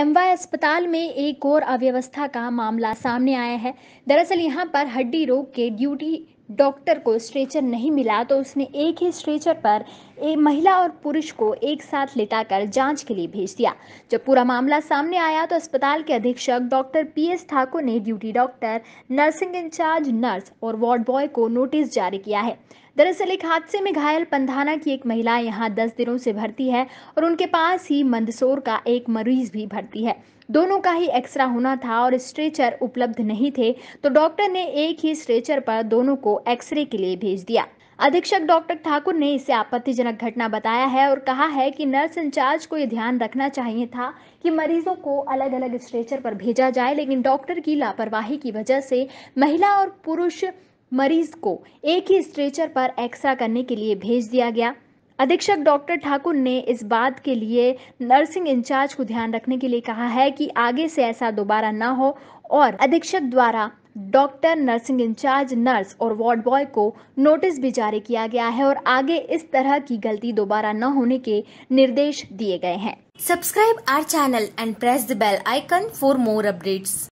MY अस्पताल में एक और अव्यवस्था का मामला सामने आया है दरअसल यहां पर हड्डी रोग के ड्यूटी डॉक्टर को स्ट्रेचर नहीं मिला तो उसने एक ही स्ट्रेचर पर एक महिला और पुरुष को एक साथ लिटाकर जांच के लिए भेज दिया जब पूरा मामला सामने आया तो अस्पताल के अधीक्षक डॉक्टर पी एस ठाकुर ने duty doctor nursing incharge nurse और वार्ड बॉय को नोटिस जारी किया है दरअसल एक हादसे में घायल पंधाना की एक महिला यहाँ दस दिनों से भर्ती है और उनके पास ही मंदसौर का एक मरीज भी भर्ती है दोनों का ही एक्सरा होना था और स्ट्रेचर उपलब्ध नहीं थे तो डॉक्टर ने एक ही स्ट्रेचर पर दोनों को एक्सरे के लिए भेज दिया अधीक्षक डॉक्टर ठाकुर ने इसे आपत्तिजनक घटना बताया है और कहा है कि नर्स इंचार्ज को यह ध्यान रखना चाहिए था कि मरीजों को अलग अलग स्ट्रेचर पर भेजा जाए लेकिन डॉक्टर की लापरवाही की वजह से महिला और पुरुष मरीज को एक ही स्ट्रेचर पर एक्सरा करने के लिए भेज दिया गया अधीक्षक डॉक्टर ठाकुर ने इस बात के लिए नर्सिंग इंचार्ज को ध्यान रखने के लिए कहा है कि आगे से ऐसा दोबारा ना हो और अधीक्षक द्वारा डॉक्टर नर्सिंग इंचार्ज नर्स और वार्ड बॉय को नोटिस भी जारी किया गया है और आगे इस तरह की गलती दोबारा न होने के निर्देश दिए गए हैं subscribe our channel and press the bell icon for more updates